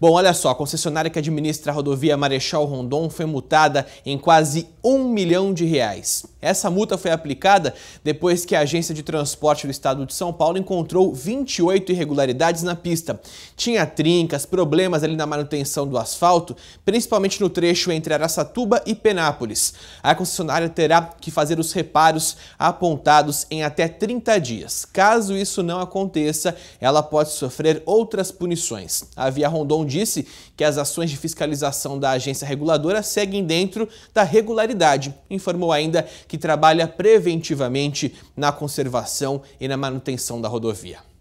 Bom, olha só, a concessionária que administra a rodovia Marechal Rondon foi multada em quase um milhão de reais. Essa multa foi aplicada depois que a Agência de Transporte do Estado de São Paulo encontrou 28 irregularidades na pista. Tinha trincas, problemas ali na manutenção do asfalto, principalmente no trecho entre Araçatuba e Penápolis. A concessionária terá que fazer os reparos apontados em até 30 dias. Caso isso não aconteça, ela pode sofrer outras punições. A Via Rondon disse que as ações de fiscalização da agência reguladora seguem dentro da regularidade. Informou ainda que trabalha preventivamente na conservação e na manutenção da rodovia.